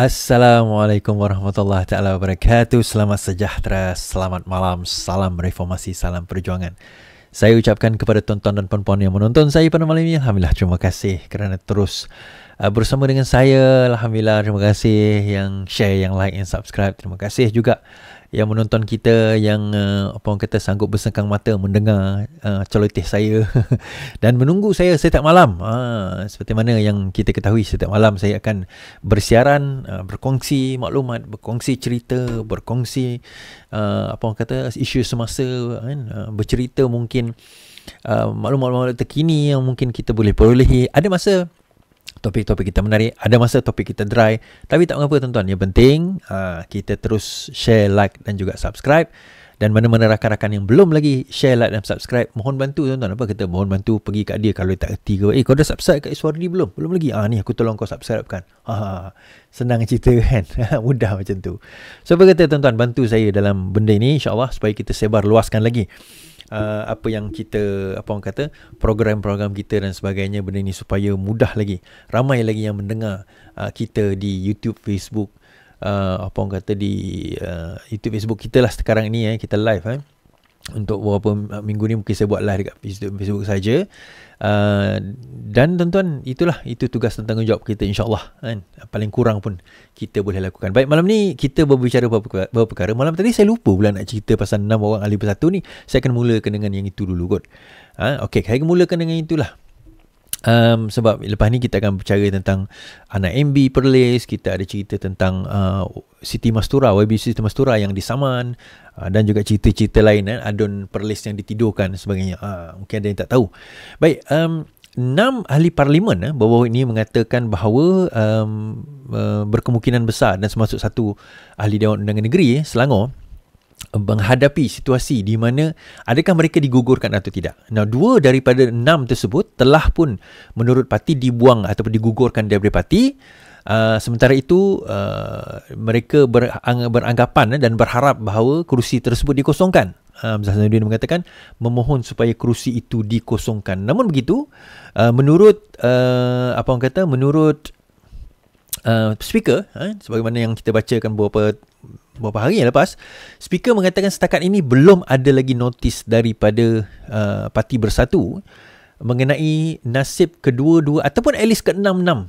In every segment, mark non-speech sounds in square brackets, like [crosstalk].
Assalamualaikum warahmatullahi taala wabarakatuh. Selamat sejahtera, selamat malam, salam reformasi, salam perjuangan. Saya ucapkan kepada tonton dan puan-puan yang menonton saya pada malam ini, alhamdulillah terima kasih kerana terus uh, bersama dengan saya. Alhamdulillah terima kasih yang share, yang like, yang subscribe. Terima kasih juga yang menonton kita yang uh, apa orang kata sanggup bersengkang mata mendengar uh, eh, celoteh saya [laughs] dan menunggu saya setiap malam uh, seperti mana yang kita ketahui setiap malam saya akan bersiaran uh, berkongsi maklumat berkongsi cerita berkongsi uh, apa orang kata isu semasa kan uh, bercerita mungkin uh, maklumat-maklumat terkini yang mungkin kita boleh perolehi ada masa topik-topik kita menarik. Ada masa topik kita dry. Tapi tak mengapa tuan-tuan. Yang penting uh, kita terus share, like dan juga subscribe. Dan mana-mana rakan-rakan yang belum lagi share, like dan subscribe. Mohon bantu tuan-tuan. Apa kita mohon bantu pergi kat dia kalau dia tak kerti ke. Eh kau dah subscribe kat Iswardi belum? Belum lagi. Ah ni aku tolong kau subscribe kan. Ha, ha, ha. senang cerita kan. [laughs] Mudah macam tu. So apa kata tuan-tuan bantu saya dalam benda ini insyaAllah supaya kita sebar luaskan lagi uh, apa yang kita apa orang kata program-program kita dan sebagainya benda ni supaya mudah lagi ramai lagi yang mendengar uh, kita di YouTube Facebook uh, apa orang kata di uh, YouTube Facebook kita lah sekarang ni eh kita live eh untuk beberapa minggu ni mungkin saya buat live dekat Facebook saja. Uh, dan tuan-tuan itulah itu tugas dan tanggungjawab kita insyaallah kan paling kurang pun kita boleh lakukan. Baik malam ni kita berbicara beberapa perkara. Malam tadi saya lupa pula nak cerita pasal enam orang ahli bersatu ni. Saya akan mulakan dengan yang itu dulu kot. Ha uh, saya akan mulakan dengan itulah. Um, sebab lepas ni kita akan bercakap tentang anak MB Perlis, kita ada cerita tentang uh, Siti Mastura, YB Siti Mastura yang disaman, Ah, dan juga cerita-cerita lain eh, adun perlis yang ditidurkan sebagainya ha, mungkin ada yang tak tahu baik um, enam ahli parlimen eh, bawah ini mengatakan bahawa um, uh, berkemungkinan besar dan semasuk satu ahli Dewan Undangan Negeri eh, Selangor menghadapi situasi di mana adakah mereka digugurkan atau tidak. Nah, dua daripada enam tersebut telah pun menurut parti dibuang ataupun digugurkan daripada parti Uh, sementara itu uh, mereka berang- beranggapan eh, dan berharap bahawa kerusi tersebut dikosongkan. Uh, Zainuddin mengatakan memohon supaya kerusi itu dikosongkan. Namun begitu, uh, menurut uh, apa orang kata menurut uh, speaker uh, sebagaimana yang kita baca bacakan beberapa beberapa hari yang lepas, speaker mengatakan setakat ini belum ada lagi notis daripada uh, Parti Bersatu mengenai nasib kedua-dua ataupun at least ke enam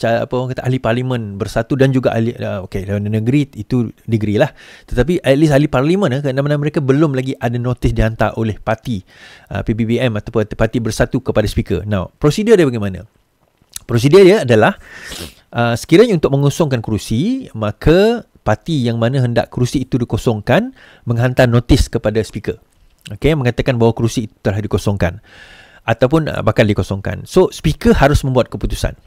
apa orang kata ahli parlimen bersatu dan juga ahli uh, okey dalam negeri itu negeri lah tetapi at least ahli parlimen eh, kerana mereka belum lagi ada notis dihantar oleh parti uh, ah, PBBM ataupun parti bersatu kepada speaker now prosedur dia bagaimana prosedur dia adalah uh, sekiranya untuk mengosongkan kerusi maka parti yang mana hendak kerusi itu dikosongkan menghantar notis kepada speaker okey mengatakan bahawa kerusi itu telah dikosongkan ataupun uh, bakal dikosongkan so speaker harus membuat keputusan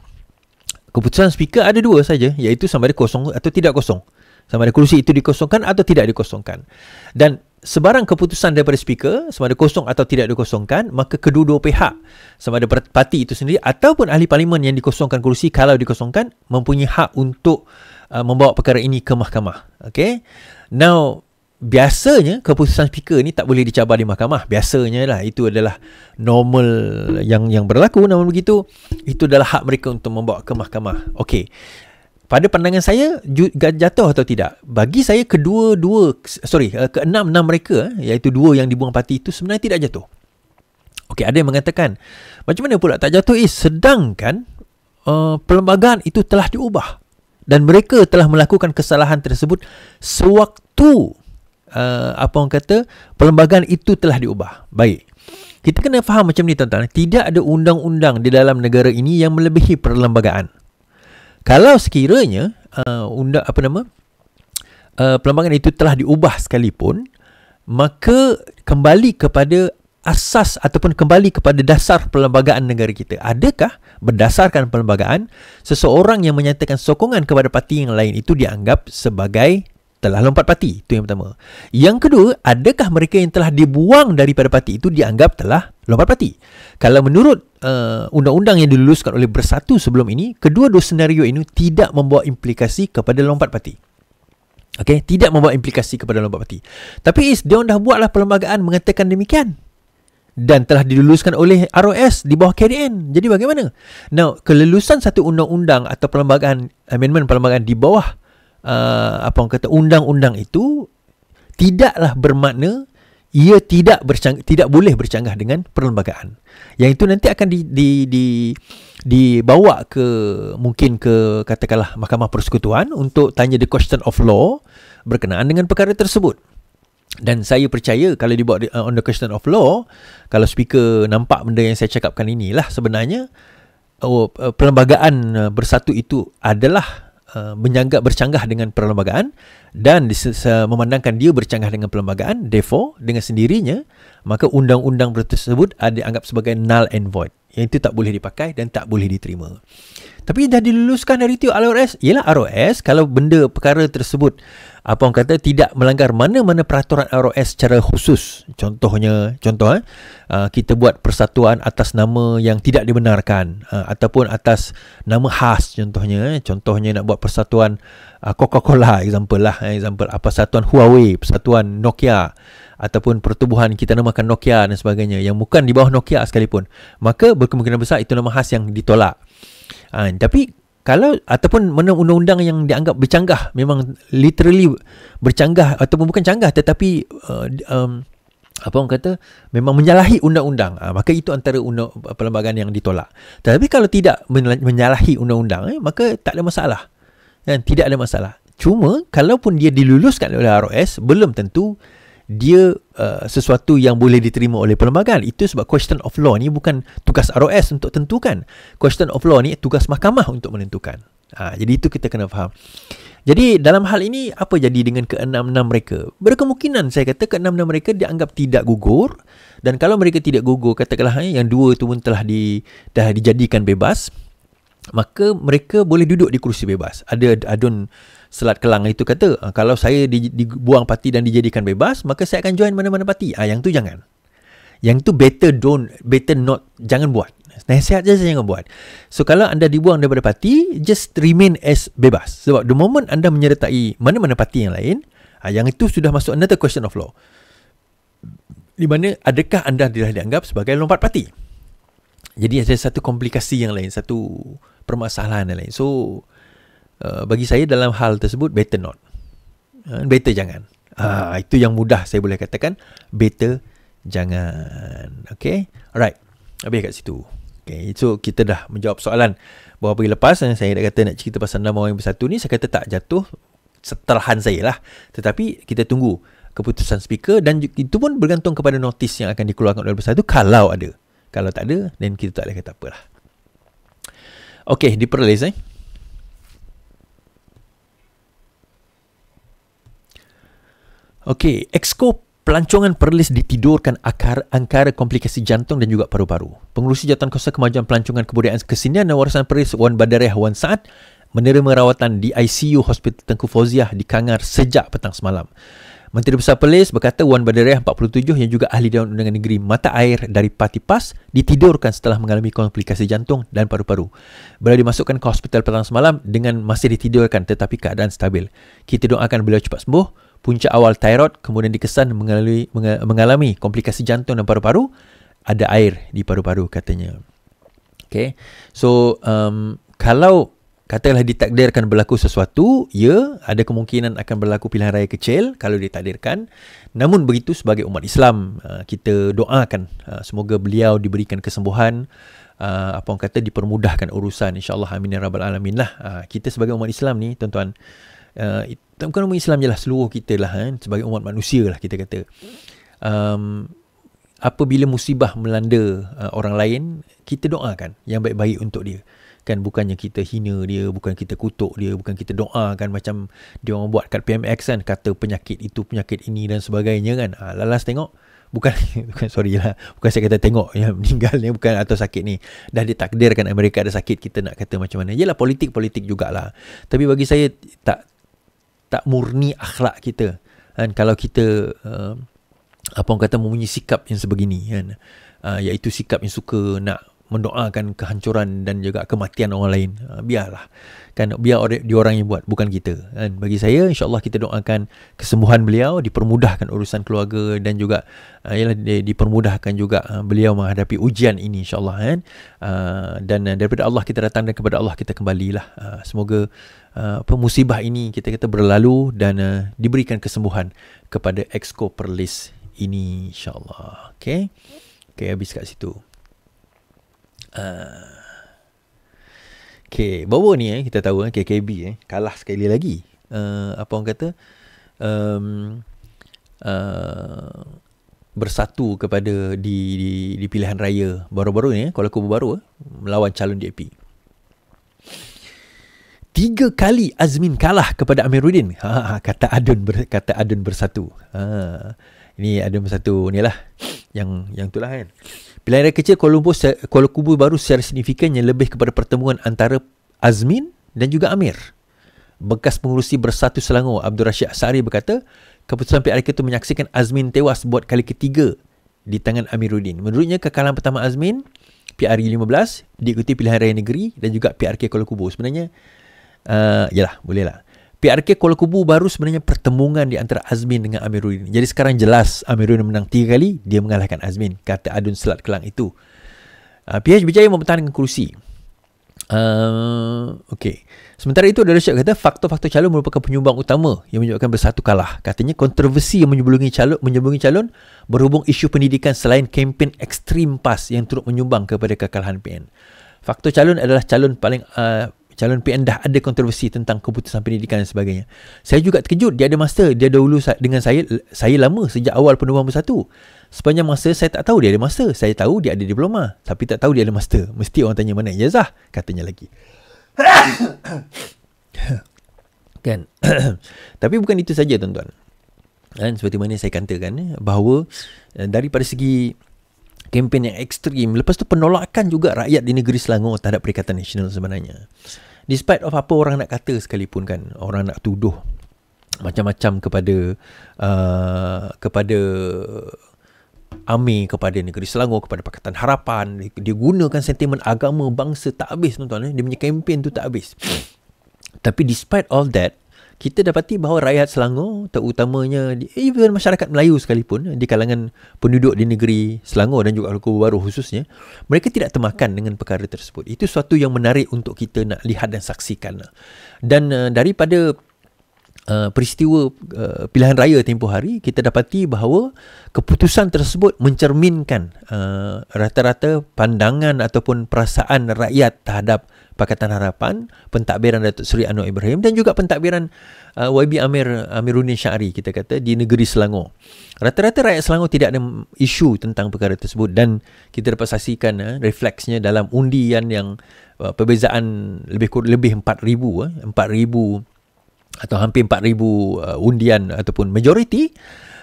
keputusan speaker ada dua saja iaitu sama ada kosong atau tidak kosong sama ada kerusi itu dikosongkan atau tidak dikosongkan dan sebarang keputusan daripada speaker sama ada kosong atau tidak dikosongkan maka kedua-dua pihak sama ada parti itu sendiri ataupun ahli parlimen yang dikosongkan kerusi kalau dikosongkan mempunyai hak untuk uh, membawa perkara ini ke mahkamah Okay, now biasanya keputusan speaker ni tak boleh dicabar di mahkamah biasanya lah itu adalah normal yang yang berlaku namun begitu itu adalah hak mereka untuk membawa ke mahkamah okey pada pandangan saya jatuh atau tidak bagi saya kedua-dua sorry eh, keenam-enam mereka eh, iaitu dua yang dibuang parti itu sebenarnya tidak jatuh okey ada yang mengatakan macam mana pula tak jatuh is eh, sedangkan uh, perlembagaan itu telah diubah dan mereka telah melakukan kesalahan tersebut sewaktu uh, apa orang kata perlembagaan itu telah diubah. Baik. Kita kena faham macam ni tuan-tuan, tidak ada undang-undang di dalam negara ini yang melebihi perlembagaan. Kalau sekiranya uh, undang apa nama? Uh, perlembagaan itu telah diubah sekalipun, maka kembali kepada asas ataupun kembali kepada dasar perlembagaan negara kita. Adakah berdasarkan perlembagaan seseorang yang menyatakan sokongan kepada parti yang lain itu dianggap sebagai telah lompat parti. Itu yang pertama. Yang kedua, adakah mereka yang telah dibuang daripada parti itu dianggap telah lompat parti? Kalau menurut uh, undang-undang yang diluluskan oleh Bersatu sebelum ini, kedua-dua senario ini tidak membawa implikasi kepada lompat parti. Okay, tidak membawa implikasi kepada lompat parti. Tapi is dia dah buatlah perlembagaan mengatakan demikian dan telah diluluskan oleh ROS di bawah KDN. Jadi bagaimana? Now, kelulusan satu undang-undang atau perlembagaan amendment perlembagaan di bawah uh, apa orang kata undang-undang itu tidaklah bermakna ia tidak bercang, tidak boleh bercanggah dengan perlembagaan. Yang itu nanti akan di, di, di, dibawa ke mungkin ke katakanlah Mahkamah Persekutuan untuk tanya the question of law berkenaan dengan perkara tersebut. Dan saya percaya kalau dibuat di, uh, on the question of law, kalau speaker nampak benda yang saya cakapkan inilah sebenarnya oh, uh, perlembagaan uh, bersatu itu adalah Eh, menyanggah bercanggah dengan perlembagaan dan memandangkan dia bercanggah dengan perlembagaan therefore dengan sendirinya maka undang-undang tersebut ada dianggap sebagai null and void yang itu tak boleh dipakai dan tak boleh diterima. Tapi dah diluluskan dari itu ROS. ialah ROS kalau benda perkara tersebut apa orang kata tidak melanggar mana-mana peraturan ROS secara khusus. Contohnya, contoh eh, uh, kita buat persatuan atas nama yang tidak dibenarkan uh, ataupun atas nama khas contohnya. Eh, contohnya nak buat persatuan uh, Coca-Cola example lah. Eh. example apa persatuan Huawei, persatuan Nokia ataupun pertubuhan kita namakan Nokia dan sebagainya yang bukan di bawah Nokia sekalipun maka berkemungkinan besar itu nama khas yang ditolak ha, tapi kalau ataupun mana undang-undang yang dianggap bercanggah memang literally bercanggah ataupun bukan canggah tetapi uh, um, apa orang kata memang menyalahi undang-undang ha, maka itu antara undang perlembagaan yang ditolak tetapi kalau tidak menyalahi undang-undang eh, maka tak ada masalah kan tidak ada masalah cuma kalaupun dia diluluskan oleh ROS belum tentu dia uh, sesuatu yang boleh diterima oleh perlembagaan itu sebab question of law ni bukan tugas ROS untuk tentukan question of law ni tugas mahkamah untuk menentukan ha, jadi itu kita kena faham jadi dalam hal ini apa jadi dengan keenam-enam mereka berkemungkinan saya kata keenam-enam mereka dianggap tidak gugur dan kalau mereka tidak gugur katakanlah eh, yang dua tu pun telah di dah dijadikan bebas maka mereka boleh duduk di kerusi bebas ada adun Selat Kelang itu kata ah, kalau saya dibuang parti dan dijadikan bebas maka saya akan join mana-mana parti. Ah yang tu jangan. Yang tu better don't better not jangan buat. Nasihat saja saya jangan buat. So kalau anda dibuang daripada parti just remain as bebas. Sebab the moment anda menyertai mana-mana parti yang lain ah yang itu sudah masuk another question of law. Di mana adakah anda telah dianggap sebagai lompat parti? Jadi ada satu komplikasi yang lain, satu permasalahan yang lain. So Uh, bagi saya dalam hal tersebut better not. Uh, better jangan. Uh, itu yang mudah saya boleh katakan better jangan. Okay, alright. Habis kat situ. Okay, so kita dah menjawab soalan beberapa hari lepas yang eh, saya dah kata nak cerita pasal nama orang yang bersatu ni. Saya kata tak jatuh setelahan saya lah. Tetapi kita tunggu keputusan speaker dan itu pun bergantung kepada notis yang akan dikeluarkan oleh bersatu kalau ada. Kalau tak ada, then kita tak boleh kata apalah. Okay, diperoleh saya. Eh? Okey, Exco Pelancongan Perlis ditidurkan akar angkara komplikasi jantung dan juga paru-paru. Pengurusi Jawatan Kuasa Kemajuan Pelancongan Kebudayaan Kesenian dan Warisan Perlis Wan Badariah Wan Saad menerima rawatan di ICU Hospital Tengku Fauziah di Kangar sejak petang semalam. Menteri Besar Perlis berkata Wan Badariah 47 yang juga ahli Dewan Undangan Negeri Mata Air dari Parti Pas ditidurkan setelah mengalami komplikasi jantung dan paru-paru. Beliau dimasukkan ke hospital petang semalam dengan masih ditidurkan tetapi keadaan stabil. Kita doakan beliau cepat sembuh punca awal tirod kemudian dikesan mengalami, mengalami komplikasi jantung dan paru-paru ada air di paru-paru katanya. Okay. So, um, kalau katalah ditakdirkan berlaku sesuatu, ya, ada kemungkinan akan berlaku pilihan raya kecil kalau ditakdirkan. Namun begitu sebagai umat Islam, uh, kita doakan uh, semoga beliau diberikan kesembuhan uh, apa orang kata dipermudahkan urusan insyaallah amin ya rabbal alamin lah kita sebagai umat Islam ni tuan-tuan uh, bukan umat Islam je lah seluruh kita lah kan eh, sebagai umat manusia lah kita kata um, apabila musibah melanda uh, orang lain kita doakan yang baik-baik untuk dia kan bukannya kita hina dia bukan kita kutuk dia bukan kita doakan macam dia orang buat kat PMX kan kata penyakit itu penyakit ini dan sebagainya kan uh, lalas tengok bukan [laughs] bukan sorry lah bukan saya kata tengok yang [laughs] meninggal ni bukan atau sakit ni dah ditakdirkan Amerika ada sakit kita nak kata macam mana yelah politik politik jugalah tapi bagi saya tak tak murni akhlak kita kan kalau kita uh, apa orang kata mempunyai sikap yang sebegini kan uh, iaitu sikap yang suka nak mendoakan kehancuran dan juga kematian orang lain uh, biarlah kan biar orang diorang yang buat bukan kita kan bagi saya insya Allah kita doakan kesembuhan beliau dipermudahkan urusan keluarga dan juga uh, di, dipermudahkan juga uh, beliau menghadapi ujian ini insyaallah kan uh, dan uh, daripada Allah kita datang dan kepada Allah kita kembalilah uh, semoga Uh, apa musibah ini kita kata berlalu dan uh, diberikan kesembuhan kepada exco perlis ini insyaallah okey okey habis kat situ uh, okey bawa ni eh kita tahu eh KKB eh kalah sekali lagi uh, apa orang kata um, uh, bersatu kepada di, di di pilihan raya baru-baru ni eh Kuala Lumpur baru eh, melawan calon DAP tiga kali Azmin kalah kepada Amiruddin. Ha, ha, ha, kata Adun ber, kata Adun bersatu. Ha, ini Adun bersatu ni lah yang yang itulah kan. Pilihan raya kecil Kuala Lumpur Kuala Kubu baru secara signifikan yang lebih kepada pertemuan antara Azmin dan juga Amir. Bekas pengurusi bersatu Selangor Abdul Rashid Asari berkata keputusan PRK itu menyaksikan Azmin tewas buat kali ketiga di tangan Amiruddin. Menurutnya kekalahan pertama Azmin PRU 15 diikuti pilihan raya negeri dan juga PRK Kuala Kubu. Sebenarnya uh, yalah boleh lah PRK Kuala Kubu baru sebenarnya pertemuan di antara Azmin dengan Amiruddin. Jadi sekarang jelas Amiruddin menang tiga kali, dia mengalahkan Azmin, kata Adun Selat Kelang itu. Uh, eh, PH berjaya mempertahankan kerusi. Uh, eh, okay. Sementara itu, Dara kata faktor-faktor calon merupakan penyumbang utama yang menyebabkan bersatu kalah. Katanya kontroversi yang menyebulungi calon, menyebulungi calon berhubung isu pendidikan selain kempen ekstrim PAS yang turut menyumbang kepada kekalahan PN. Faktor calon adalah calon paling uh, calon PN dah ada kontroversi tentang keputusan pendidikan dan sebagainya. Saya juga terkejut dia ada masa, dia dahulu dengan saya saya lama sejak awal penubuhan bersatu. Sepanjang masa saya tak tahu dia ada masa. Saya tahu dia ada diploma tapi tak tahu dia ada master. Mesti orang tanya mana ijazah katanya lagi. [coughs] kan. [coughs] tapi bukan itu saja tuan-tuan. Dan seperti mana saya kantakan eh, bahawa eh, daripada segi kempen yang ekstrim lepas tu penolakan juga rakyat di negeri Selangor terhadap Perikatan Nasional sebenarnya despite of apa orang nak kata sekalipun kan orang nak tuduh macam-macam kepada uh, kepada Ami kepada negeri Selangor kepada Pakatan Harapan dia gunakan sentimen agama bangsa tak habis tuan-tuan eh. dia punya kempen tu tak habis tapi despite all that kita dapati bahawa rakyat Selangor terutamanya eh, even masyarakat Melayu sekalipun eh, di kalangan penduduk di negeri Selangor dan juga Kubu Baru khususnya mereka tidak termakan dengan perkara tersebut itu suatu yang menarik untuk kita nak lihat dan saksikan dan uh, daripada uh, peristiwa uh, pilihan raya tempoh hari kita dapati bahawa keputusan tersebut mencerminkan uh, rata-rata pandangan ataupun perasaan rakyat terhadap Pakatan Harapan, pentadbiran Datuk Seri Anwar Ibrahim dan juga pentadbiran uh, YB Amir Amiruddin Syari kita kata di negeri Selangor. Rata-rata rakyat Selangor tidak ada isu tentang perkara tersebut dan kita dapat saksikan uh, refleksnya dalam undian yang uh, perbezaan lebih kurang lebih 4000 uh, 4000 atau hampir 4000 uh, undian ataupun majoriti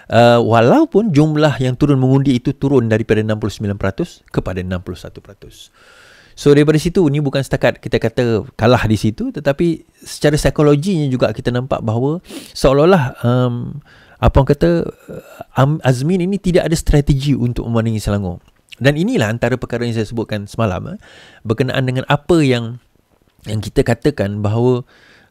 Uh, walaupun jumlah yang turun mengundi itu turun daripada 69% kepada 61%. So daripada situ ni bukan setakat kita kata kalah di situ tetapi secara psikologinya juga kita nampak bahawa seolah-olah um, apa orang kata uh, Azmin ini tidak ada strategi untuk memandangi Selangor. Dan inilah antara perkara yang saya sebutkan semalam eh, berkenaan dengan apa yang yang kita katakan bahawa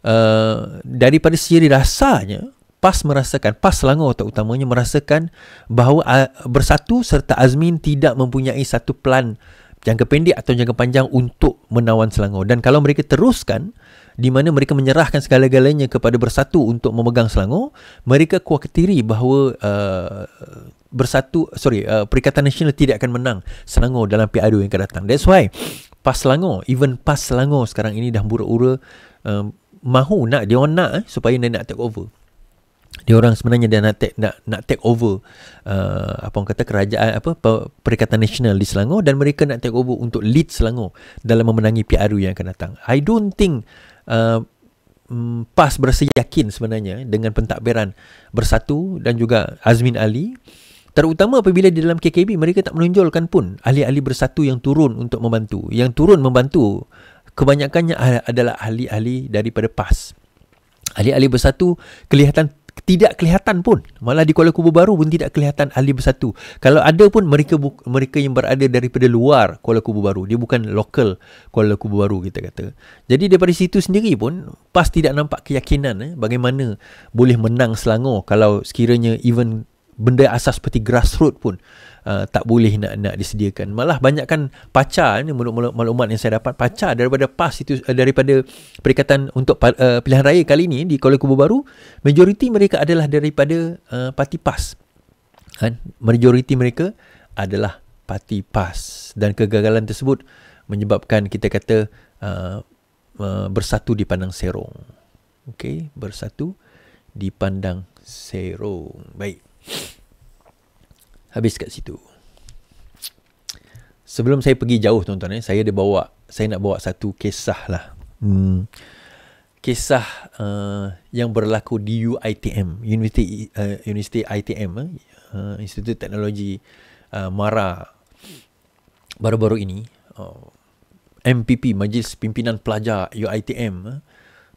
uh, daripada siri rasanya PAS merasakan, PAS Selangor terutamanya merasakan bahawa uh, bersatu serta Azmin tidak mempunyai satu plan uh, jangka pendek atau jangka panjang untuk menawan Selangor dan kalau mereka teruskan di mana mereka menyerahkan segala-galanya kepada Bersatu untuk memegang Selangor mereka kuat ketiri bahawa uh, Bersatu sorry uh, Perikatan Nasional tidak akan menang Selangor dalam PRU yang akan datang that's why PAS Selangor even PAS Selangor sekarang ini dah buruk-ura uh, mahu nak dia nak eh, supaya nenek take over dia orang sebenarnya dia nak take nak, nak take over uh, apa orang kata kerajaan apa perikatan nasional di Selangor dan mereka nak take over untuk lead Selangor dalam memenangi PRU yang akan datang. I don't think uh, mm, PAS berasa yakin sebenarnya dengan pentadbiran Bersatu dan juga Azmin Ali terutama apabila di dalam KKB mereka tak menonjolkan pun ahli-ahli Bersatu yang turun untuk membantu. Yang turun membantu kebanyakannya adalah ahli-ahli daripada PAS. Ahli-ahli Bersatu kelihatan tidak kelihatan pun malah di Kuala Kubur Baru pun tidak kelihatan ahli bersatu kalau ada pun mereka mereka yang berada daripada luar Kuala Kubur Baru dia bukan lokal Kuala Kubur Baru kita kata jadi daripada situ sendiri pun pas tidak nampak keyakinan eh, bagaimana boleh menang Selangor kalau sekiranya even benda asas seperti grassroots pun uh, tak boleh nak nak disediakan malah banyakkan pacar ni menurut maklumat yang saya dapat pacar daripada PAS itu uh, daripada perikatan untuk uh, pilihan raya kali ini di Kuala Kubu Baru majoriti mereka adalah daripada uh, parti PAS kan majoriti mereka adalah parti PAS dan kegagalan tersebut menyebabkan kita kata uh, uh, bersatu di pandang serong okey bersatu di pandang serong baik Habis kat situ. Sebelum saya pergi jauh tuan-tuan, eh, saya ada bawa, saya nak bawa satu kisah lah. Hmm. Kisah uh, yang berlaku di UITM, University, uh, University ITM, eh, uh, Institut Teknologi uh, MARA baru-baru ini. Uh, MPP, Majlis Pimpinan Pelajar UITM, uh, eh,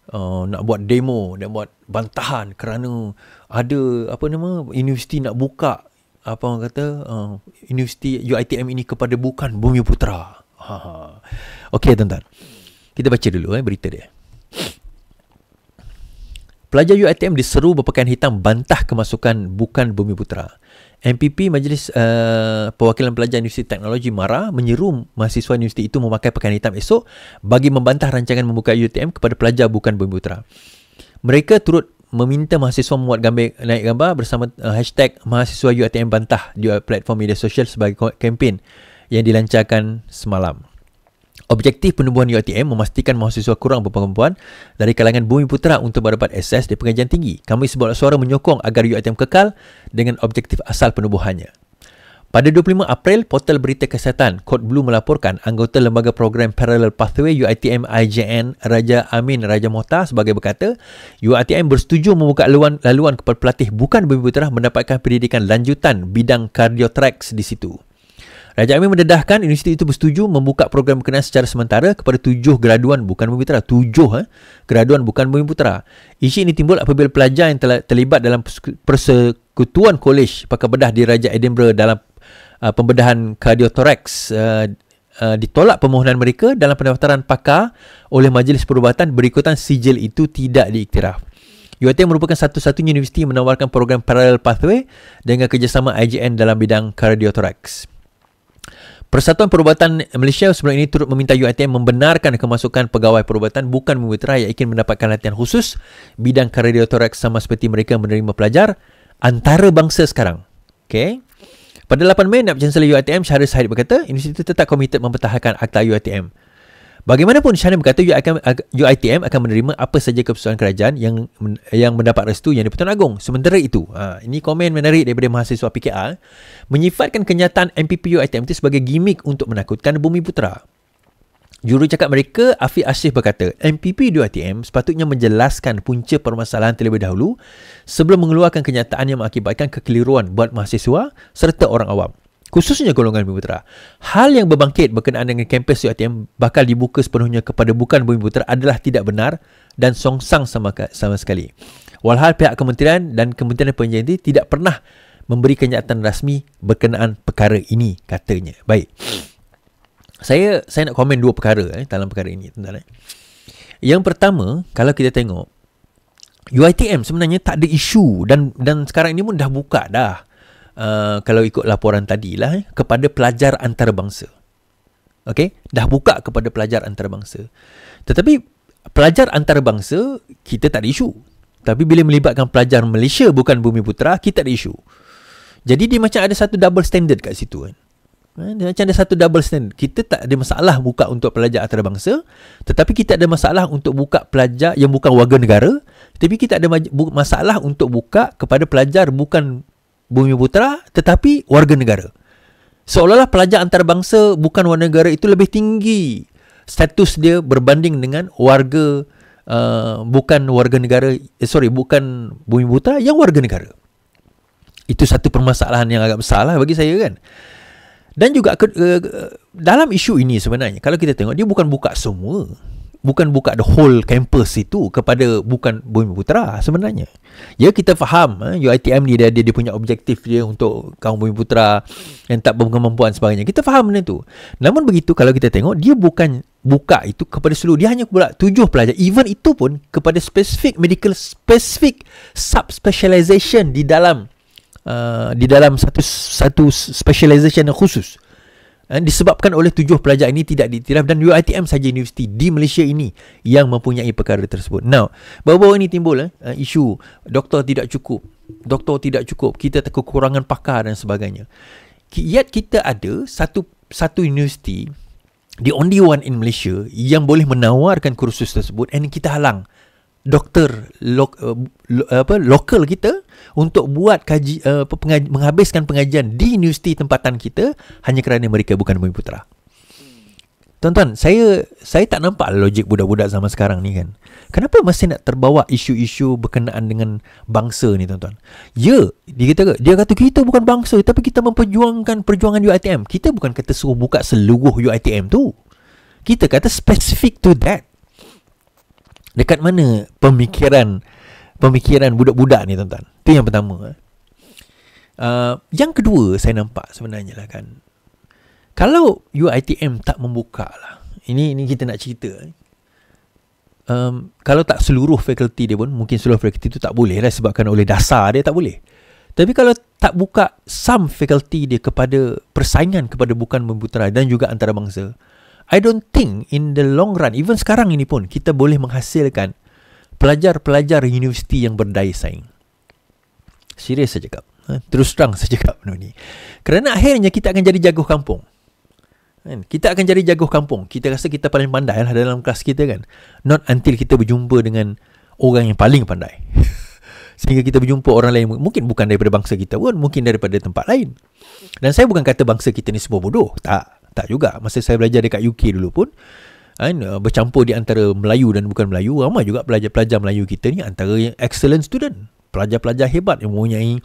Uh, nak buat demo, nak buat bantahan kerana ada apa nama universiti nak buka apa orang kata uh, universiti UiTM ini kepada bukan Bumi Putra. Ha, ha. Okey tuan-tuan. Kita baca dulu eh berita dia. Pelajar UiTM diseru berpakaian hitam bantah kemasukan bukan Bumi Putra. MPP Majlis uh, Perwakilan Pelajar Universiti Teknologi MARA menyeru mahasiswa universiti itu memakai pakaian hitam esok bagi membantah rancangan membuka UiTM kepada pelajar bukan Bumi Putra. Mereka turut meminta mahasiswa membuat gambar naik gambar bersama uh, hashtag mahasiswa UATM bantah di uh, platform media sosial sebagai kempen yang dilancarkan semalam. Objektif penubuhan UATM memastikan mahasiswa kurang berpengumpuan dari kalangan bumi putera untuk mendapat akses di pengajian tinggi. Kami sebuah suara menyokong agar UATM kekal dengan objektif asal penubuhannya. Pada 25 April, portal berita kesihatan Code Blue melaporkan anggota Lembaga Program Parallel Pathway UITM IJN Raja Amin Raja Mota sebagai berkata, UITM bersetuju membuka laluan, laluan kepada pelatih bukan bumi putera mendapatkan pendidikan lanjutan bidang kardiotrax di situ. Raja Amin mendedahkan universiti itu bersetuju membuka program berkenaan secara sementara kepada tujuh graduan bukan bumi putera. Tujuh eh? graduan bukan bumi putera. Isi ini timbul apabila pelajar yang telah terlibat dalam persekutuan kolej pakar bedah di Raja Edinburgh dalam Uh, pembedahan kardiotorex uh, uh, ditolak permohonan mereka dalam pendaftaran pakar oleh majlis perubatan berikutan sijil itu tidak diiktiraf. UiTM merupakan satu-satunya universiti menawarkan program parallel pathway dengan kerjasama IGN dalam bidang kardiotorex. Persatuan Perubatan Malaysia sebelum ini turut meminta UiTM membenarkan kemasukan pegawai perubatan bukan mewitera yang ingin mendapatkan latihan khusus bidang kardiotorex sama seperti mereka menerima pelajar antarabangsa sekarang. Okay. Pada 8 Mei, Nap Chancellor UiTM Syahrul Syahid berkata, universiti tetap komited mempertahankan akta UiTM. Bagaimanapun, Syahrul berkata UiTM akan menerima apa saja keputusan kerajaan yang yang mendapat restu yang dipertuan agung. Sementara itu, ha, ini komen menarik daripada mahasiswa PKR, menyifatkan kenyataan MPP UiTM itu sebagai gimmick untuk menakutkan bumi putera. Juru cakap mereka, Afiq Ashif berkata, MPP 2 ATM sepatutnya menjelaskan punca permasalahan terlebih dahulu sebelum mengeluarkan kenyataan yang mengakibatkan kekeliruan buat mahasiswa serta orang awam. Khususnya golongan Bumi Putera. Hal yang berbangkit berkenaan dengan kampus ATM bakal dibuka sepenuhnya kepada bukan Bumi Putera adalah tidak benar dan songsang sama, sama sekali. Walhal pihak kementerian dan kementerian penjajah tidak pernah memberi kenyataan rasmi berkenaan perkara ini katanya. Baik saya saya nak komen dua perkara eh, dalam perkara ini tuan-tuan. Eh. Yang pertama, kalau kita tengok UiTM sebenarnya tak ada isu dan dan sekarang ini pun dah buka dah. Uh, kalau ikut laporan tadi lah eh, kepada pelajar antarabangsa. Okey, dah buka kepada pelajar antarabangsa. Tetapi pelajar antarabangsa kita tak ada isu. Tapi bila melibatkan pelajar Malaysia bukan bumi putra kita ada isu. Jadi dia macam ada satu double standard kat situ kan. Eh, dia macam ada satu double standard. Kita tak ada masalah buka untuk pelajar antarabangsa, tetapi kita ada masalah untuk buka pelajar yang bukan warga negara, tetapi kita ada masalah untuk buka kepada pelajar bukan bumi putera, tetapi warga negara. Seolah-olah pelajar antarabangsa bukan warga negara itu lebih tinggi status dia berbanding dengan warga uh, bukan warga negara, eh, sorry, bukan bumi putera yang warga negara. Itu satu permasalahan yang agak besar lah bagi saya kan dan juga ke, uh, dalam isu ini sebenarnya kalau kita tengok dia bukan buka semua bukan buka the whole campus itu kepada bukan Bumi putera sebenarnya. Ya kita faham eh, UITM ni dia, dia, dia punya objektif dia untuk kaum Bumi putera yang tak berkemampuan sebagainya. Kita faham benda itu. Namun begitu kalau kita tengok dia bukan buka itu kepada seluruh. Dia hanya buka tujuh pelajar. Even itu pun kepada specific medical specific subspecialization di dalam uh, di dalam satu satu specialisation yang khusus uh, disebabkan oleh tujuh pelajar ini tidak diiktiraf dan UiTM saja universiti di Malaysia ini yang mempunyai perkara tersebut. Now, bawa-bawa ini timbul eh, eh, isu doktor tidak cukup, doktor tidak cukup, kita kekurangan pakar dan sebagainya. Yet kita ada satu satu universiti the only one in Malaysia yang boleh menawarkan kursus tersebut and kita halang doktor lo, uh, eh, lo, apa local kita untuk buat kaji uh, pengaj- menghabiskan pengajian di universiti tempatan kita hanya kerana mereka bukan bumi putera. Tuan-tuan, saya saya tak nampak logik budak-budak zaman sekarang ni kan. Kenapa masih nak terbawa isu-isu berkenaan dengan bangsa ni tuan-tuan? Ya, dia kata dia kata kita bukan bangsa tapi kita memperjuangkan perjuangan UiTM. Kita bukan kata suruh buka seluruh UiTM tu. Kita kata specific to that. Dekat mana pemikiran pemikiran budak-budak ni tuan-tuan. Itu yang pertama. Eh. Uh, yang kedua saya nampak sebenarnya lah kan. Kalau UITM tak membuka lah. Ini, ini kita nak cerita. Eh. Um, kalau tak seluruh fakulti dia pun, mungkin seluruh fakulti tu tak boleh lah sebabkan oleh dasar dia tak boleh. Tapi kalau tak buka some fakulti dia kepada persaingan kepada bukan membutera dan juga antarabangsa, I don't think in the long run, even sekarang ini pun, kita boleh menghasilkan pelajar-pelajar universiti yang berdaya saing. Serius saya cakap. Ha, terus terang saya cakap benda ni. Kerana akhirnya kita akan jadi jagoh kampung. Kan? Kita akan jadi jagoh kampung. Kita rasa kita paling pandai lah dalam kelas kita kan. Not until kita berjumpa dengan orang yang paling pandai. [laughs] Sehingga kita berjumpa orang lain. Mungkin bukan daripada bangsa kita pun. Mungkin daripada tempat lain. Dan saya bukan kata bangsa kita ni semua bodoh. Tak. Tak juga. Masa saya belajar dekat UK dulu pun kan, uh, bercampur di antara Melayu dan bukan Melayu ramai juga pelajar-pelajar Melayu kita ni antara yang excellent student pelajar-pelajar hebat yang mempunyai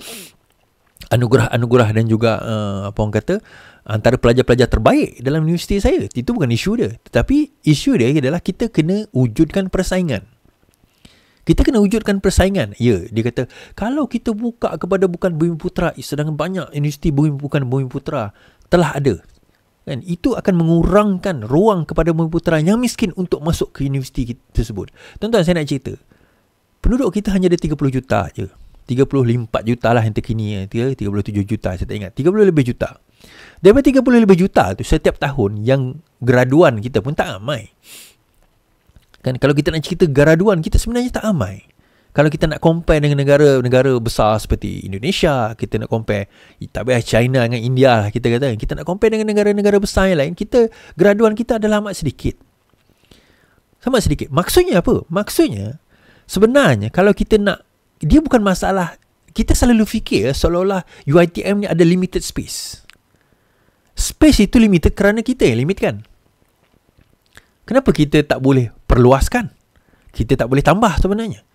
anugerah-anugerah dan juga uh, apa orang kata antara pelajar-pelajar terbaik dalam universiti saya itu bukan isu dia tetapi isu dia adalah kita kena wujudkan persaingan kita kena wujudkan persaingan ya dia kata kalau kita buka kepada bukan bumi putra sedang banyak universiti bukan bumi putra telah ada kan itu akan mengurangkan ruang kepada bumi putera yang miskin untuk masuk ke universiti tersebut tuan-tuan saya nak cerita penduduk kita hanya ada 30 juta je 34 juta lah yang terkini 37 eh, juta saya tak ingat 30 lebih juta daripada 30 lebih juta tu setiap tahun yang graduan kita pun tak ramai kan kalau kita nak cerita graduan kita sebenarnya tak ramai kalau kita nak compare dengan negara-negara besar seperti Indonesia, kita nak compare eh, tak payah China dengan India lah kita kata. Kita nak compare dengan negara-negara besar yang lain, kita graduan kita adalah amat sedikit. Sama sedikit. Maksudnya apa? Maksudnya sebenarnya kalau kita nak dia bukan masalah kita selalu fikir eh, seolah-olah UiTM ni ada limited space. Space itu limited kerana kita yang limit kan? Kenapa kita tak boleh perluaskan? Kita tak boleh tambah sebenarnya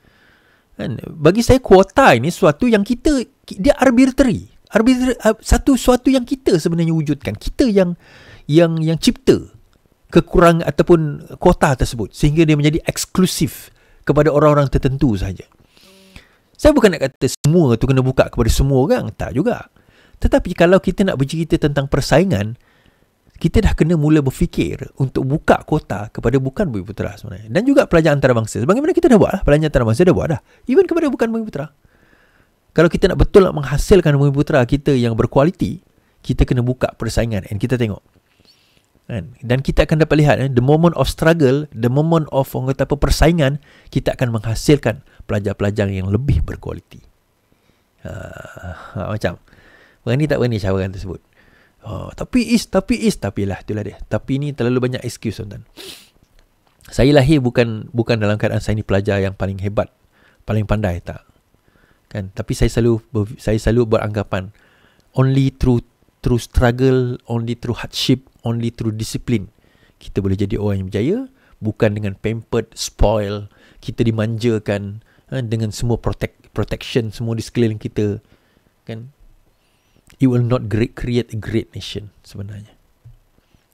kan bagi saya kuota ini suatu yang kita dia arbitrary arbitrary uh, satu suatu yang kita sebenarnya wujudkan kita yang yang yang cipta kekurangan ataupun kuota tersebut sehingga dia menjadi eksklusif kepada orang-orang tertentu saja saya bukan nak kata semua tu kena buka kepada semua orang tak juga tetapi kalau kita nak bercerita tentang persaingan kita dah kena mula berfikir untuk buka kota kepada bukan bumi putera sebenarnya. Dan juga pelajar antarabangsa. Bagaimana kita dah buat lah. Pelajar antarabangsa dah buat dah. Even kepada bukan bumi putera. Kalau kita nak betul nak menghasilkan bumi putera kita yang berkualiti, kita kena buka persaingan. And kita tengok. Kan? Dan kita akan dapat lihat, eh, the moment of struggle, the moment of orang kata apa, persaingan, kita akan menghasilkan pelajar-pelajar yang lebih berkualiti. Uh, macam, berani tak berani cawangan tersebut? Oh, tapi is, tapi is, tapi lah, itulah dia. Tapi ni terlalu banyak excuse, tuan-tuan. Saya lahir bukan bukan dalam keadaan saya ni pelajar yang paling hebat, paling pandai, tak. Kan? Tapi saya selalu saya selalu beranggapan, only through through struggle, only through hardship, only through discipline, kita boleh jadi orang yang berjaya, bukan dengan pampered, spoil, kita dimanjakan, eh, dengan semua protect, protection, semua di sekeliling kita. Kan? it will not great create a great nation sebenarnya.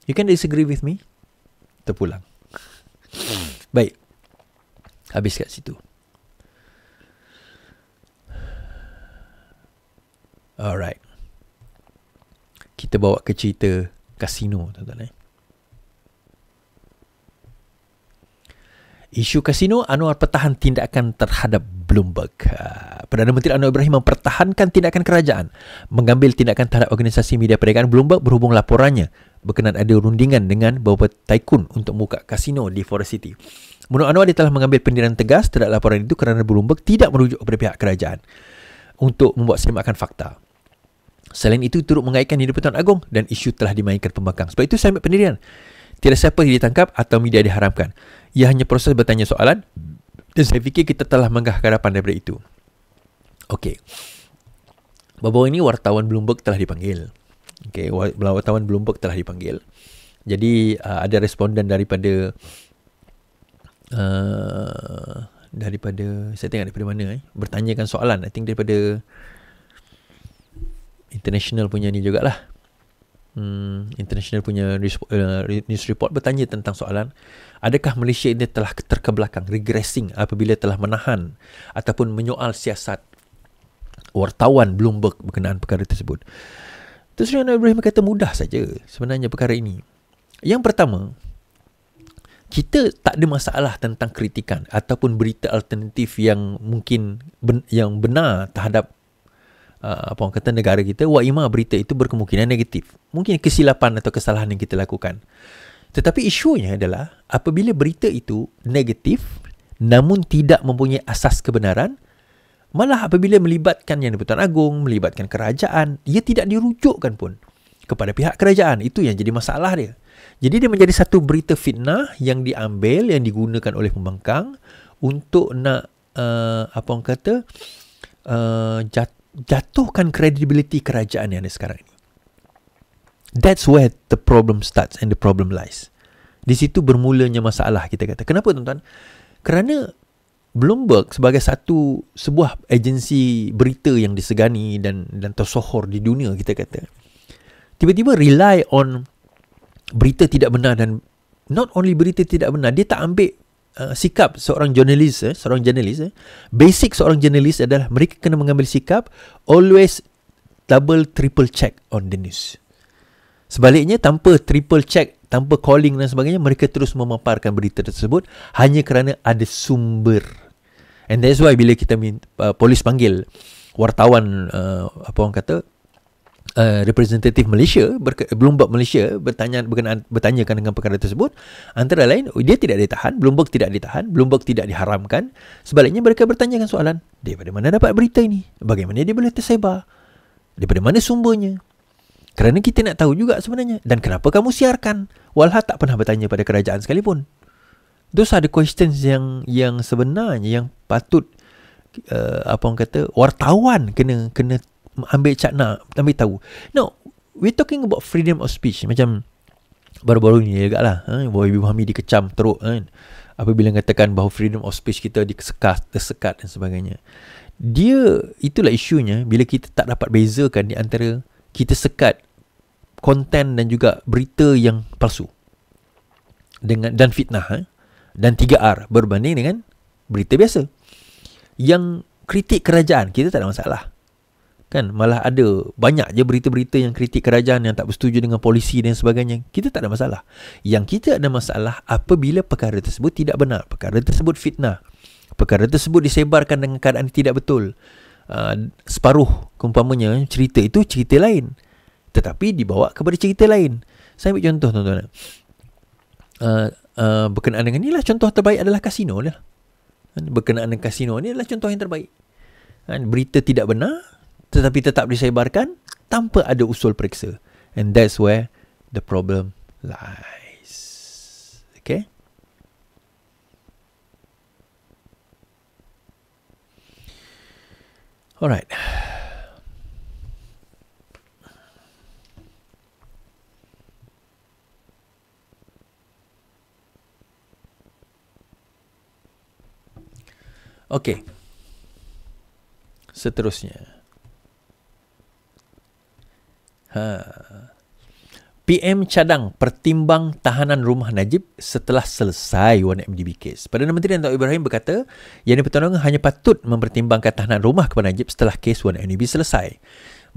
You can disagree with me? Terpulang. [laughs] Baik. Habis kat situ. Alright. Kita bawa ke cerita kasino tuan-tuan eh. Isu kasino Anwar pertahan tindakan terhadap Bloomberg. Ha, Perdana Menteri Anwar Ibrahim mempertahankan tindakan kerajaan mengambil tindakan terhadap organisasi media perdagangan Bloomberg berhubung laporannya berkenaan ada rundingan dengan beberapa Taikun untuk membuka kasino di Forest City. Menurut Anwar, dia telah mengambil pendirian tegas terhadap laporan itu kerana Bloomberg tidak merujuk kepada pihak kerajaan untuk membuat semakan fakta. Selain itu, turut mengaitkan hidup Pertuan Agong dan isu telah dimainkan pembangkang. Sebab itu, saya ambil pendirian. Tidak siapa yang ditangkap atau media diharamkan. Ia hanya proses bertanya soalan dan saya fikir kita telah menggah ke hadapan daripada itu. Okey. Bawa ini wartawan Bloomberg telah dipanggil. Okey, wartawan Bloomberg telah dipanggil. Jadi uh, ada responden daripada uh, daripada saya tengok daripada mana eh bertanyakan soalan I think daripada international punya ni jugalah Hmm, international punya eh, news report bertanya tentang soalan adakah Malaysia ini telah terkebelakang regressing apabila telah menahan ataupun menyoal siasat wartawan Bloomberg berkenaan perkara tersebut Tun Sri Anwar Ibrahim kata mudah saja sebenarnya perkara ini yang pertama kita tak ada masalah tentang kritikan ataupun berita alternatif yang mungkin ben- yang benar terhadap uh, apa orang kata negara kita wa waima berita itu berkemungkinan negatif mungkin kesilapan atau kesalahan yang kita lakukan tetapi isunya adalah apabila berita itu negatif namun tidak mempunyai asas kebenaran malah apabila melibatkan yang dipertuan agung melibatkan kerajaan ia tidak dirujukkan pun kepada pihak kerajaan itu yang jadi masalah dia jadi dia menjadi satu berita fitnah yang diambil yang digunakan oleh pembangkang untuk nak uh, apa orang kata uh, jat, jatuhkan kredibiliti kerajaan yang ada sekarang ini. That's where the problem starts and the problem lies. Di situ bermulanya masalah kita kata. Kenapa tuan-tuan? Kerana Bloomberg sebagai satu sebuah agensi berita yang disegani dan dan tersohor di dunia kita kata. Tiba-tiba rely on berita tidak benar dan not only berita tidak benar, dia tak ambil uh, sikap seorang jurnalis eh, seorang jurnalis eh, basic seorang jurnalis adalah mereka kena mengambil sikap always double triple check on the news sebaliknya tanpa triple check tanpa calling dan sebagainya mereka terus memaparkan berita tersebut hanya kerana ada sumber and that's why bila kita uh, polis panggil wartawan uh, apa orang kata uh, representative Malaysia berke- Bloomberg Malaysia bertanya berkenaan bertanyakan dengan perkara tersebut antara lain dia tidak ditahan Bloomberg tidak ditahan Bloomberg tidak diharamkan sebaliknya mereka bertanyakan soalan daripada mana dapat berita ini bagaimana dia boleh tersebar daripada mana sumbernya kerana kita nak tahu juga sebenarnya dan kenapa kamu siarkan walhal tak pernah bertanya pada kerajaan sekalipun Those ada questions yang yang sebenarnya yang patut uh, apa orang kata wartawan kena kena ambil cakna ambil tahu no we talking about freedom of speech macam baru-baru ni juga lah eh? Ha, bahawa Ibu Hami dikecam teruk kan apabila katakan bahawa freedom of speech kita disekat tersekat dan sebagainya dia itulah isunya bila kita tak dapat bezakan di antara kita sekat konten dan juga berita yang palsu dengan dan fitnah eh? dan 3R berbanding dengan berita biasa yang kritik kerajaan kita tak ada masalah kan malah ada banyak je berita-berita yang kritik kerajaan yang tak bersetuju dengan polisi dan sebagainya kita tak ada masalah yang kita ada masalah apabila perkara tersebut tidak benar perkara tersebut fitnah perkara tersebut disebarkan dengan keadaan tidak betul uh, separuh kumpamanya cerita itu cerita lain tetapi dibawa kepada cerita lain saya ambil contoh tuan-tuan uh, uh, berkenaan dengan inilah contoh terbaik adalah kasino lah. Kan? berkenaan dengan kasino ni adalah contoh yang terbaik kan? berita tidak benar tetapi tetap disebarkan tanpa ada usul periksa. And that's where the problem lies. Okay? Alright. Okay. Seterusnya. Ha. PM cadang pertimbang tahanan rumah Najib setelah selesai 1MDB kes. Perdana Menteri Dato' Ibrahim berkata, yang dipertolongan hanya patut mempertimbangkan tahanan rumah kepada Najib setelah kes 1MDB selesai.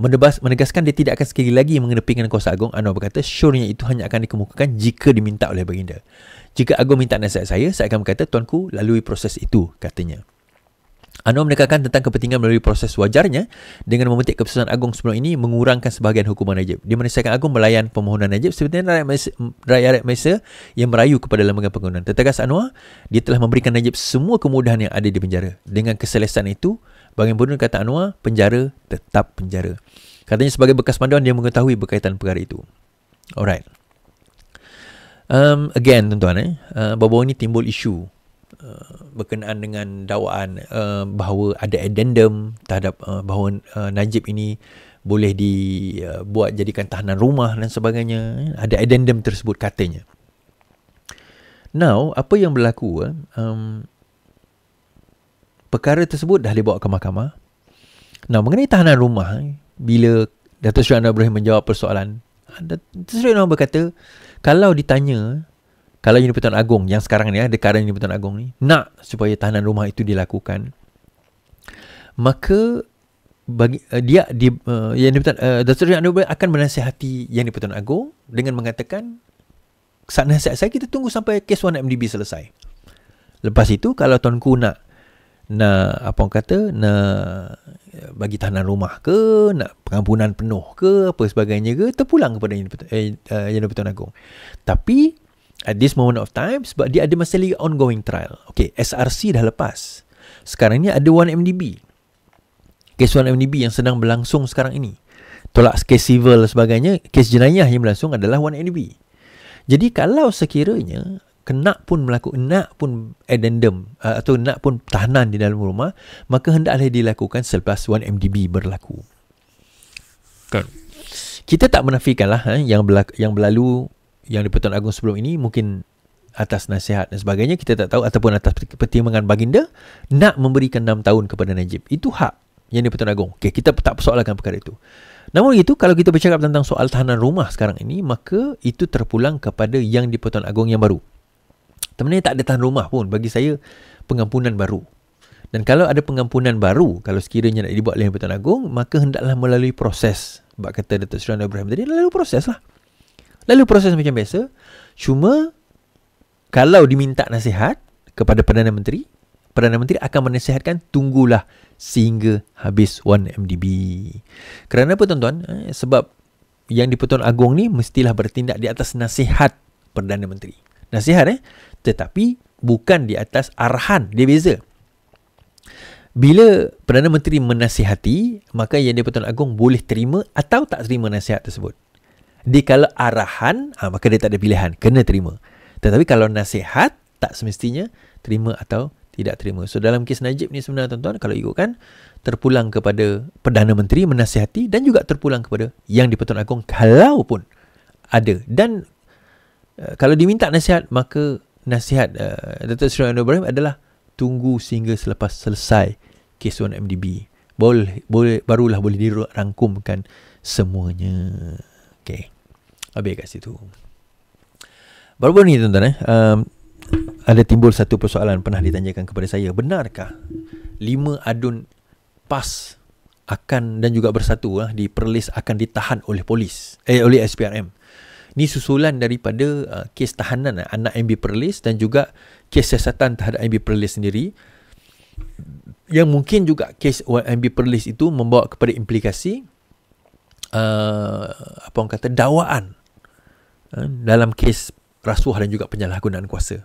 Menebas, menegaskan dia tidak akan sekali lagi mengenepingkan kuasa agung, Anwar berkata, syurnya itu hanya akan dikemukakan jika diminta oleh baginda. Jika agung minta nasihat saya, saya akan berkata, tuanku, lalui proses itu, katanya. Anwar menekankan tentang kepentingan melalui proses wajarnya dengan memetik keputusan agung sebelum ini mengurangkan sebahagian hukuman Najib. Di mana Setiakan Agung melayan permohonan Najib seperti rakyat Malaysia, rakyat Malaysia yang merayu kepada lembaga pengguna. Tertegas Anwar, dia telah memberikan Najib semua kemudahan yang ada di penjara. Dengan keselesaan itu, bagaimanapun kata Anwar, penjara tetap penjara. Katanya sebagai bekas panduan, dia mengetahui berkaitan perkara itu. Alright. Um, again, tuan-tuan, eh, uh, bawa-bawa ini timbul isu Uh, berkenaan dengan dakwaan uh, bahawa ada addendum terhadap uh, bahawa uh, Najib ini boleh dibuat uh, jadikan tahanan rumah dan sebagainya ada addendum tersebut katanya now apa yang berlaku uh, um, perkara tersebut dah dibawa ke mahkamah now mengenai tahanan rumah eh, bila Dato' Sri Anwar Ibrahim menjawab persoalan Dato' Sri Anwar berkata kalau ditanya kalau Yang di Agong yang sekarang ni ada keadaan Yang di Agong ni nak supaya tahanan rumah itu dilakukan maka bagi uh, dia di uh, eh, yang di uh, eh, Datuk Yang Anwar akan menasihati Yang di Agong dengan mengatakan saat nasihat saya kita tunggu sampai kes 1 MDB selesai. Lepas itu kalau tuanku nak nak apa orang kata nak bagi tahanan rumah ke nak pengampunan penuh ke apa sebagainya ke terpulang kepada yang di eh, uh, Agong. Tapi at this moment of time sebab dia ada masih lagi ongoing trial. Okay, SRC dah lepas. Sekarang ni ada 1MDB. Kes 1MDB yang sedang berlangsung sekarang ini. Tolak kes civil dan sebagainya, kes jenayah yang berlangsung adalah 1MDB. Jadi kalau sekiranya kena pun melakukan nak pun addendum uh, atau nak pun tahanan di dalam rumah, maka hendaklah dilakukan selepas 1MDB berlaku. Kan. Kita tak menafikan lah eh, yang, berlaku, yang berlalu yang di Pertuan Agong sebelum ini mungkin atas nasihat dan sebagainya kita tak tahu ataupun atas pertimbangan baginda nak memberikan enam tahun kepada Najib itu hak yang di Pertuan Agong okay, kita tak persoalkan perkara itu namun itu kalau kita bercakap tentang soal tahanan rumah sekarang ini maka itu terpulang kepada yang di Pertuan Agong yang baru sebenarnya tak ada tahanan rumah pun bagi saya pengampunan baru dan kalau ada pengampunan baru kalau sekiranya nak dibuat oleh yang di Pertuan Agong maka hendaklah melalui proses sebab kata Dato' Sri Ibrahim tadi lalu proses lah Lalu proses macam biasa. Cuma kalau diminta nasihat kepada Perdana Menteri, Perdana Menteri akan menasihatkan tunggulah sehingga habis 1MDB. Kerana apa tuan-tuan? Eh, sebab yang di-Pertuan Agong ni mestilah bertindak di atas nasihat Perdana Menteri. Nasihat eh? Tetapi bukan di atas arahan. Dia beza. Bila Perdana Menteri menasihati, maka yang di-Pertuan Agong boleh terima atau tak terima nasihat tersebut. Di kalau arahan, ha, maka dia tak ada pilihan. Kena terima. Tetapi kalau nasihat, tak semestinya terima atau tidak terima. So dalam kes Najib ni sebenarnya tuan-tuan, kalau ikutkan, terpulang kepada Perdana Menteri menasihati dan juga terpulang kepada Yang di-Pertuan Agong kalau pun ada. Dan uh, kalau diminta nasihat, maka nasihat uh, eh, Dato' Sri Anwar Ibrahim adalah tunggu sehingga selepas selesai kes 1MDB. Boleh, boleh, barulah boleh dirangkumkan semuanya. Okay. Habis kat situ Baru-baru ni tuan-tuan eh um, Ada timbul satu persoalan Pernah ditanyakan kepada saya Benarkah Lima adun PAS Akan dan juga bersatu lah, Di perlis akan ditahan oleh polis Eh oleh SPRM Ni susulan daripada uh, kes tahanan uh, anak MB Perlis dan juga kes siasatan terhadap MB Perlis sendiri yang mungkin juga kes MB Perlis itu membawa kepada implikasi uh, apa orang kata dawaan Eh, dalam kes rasuah dan juga penyalahgunaan kuasa.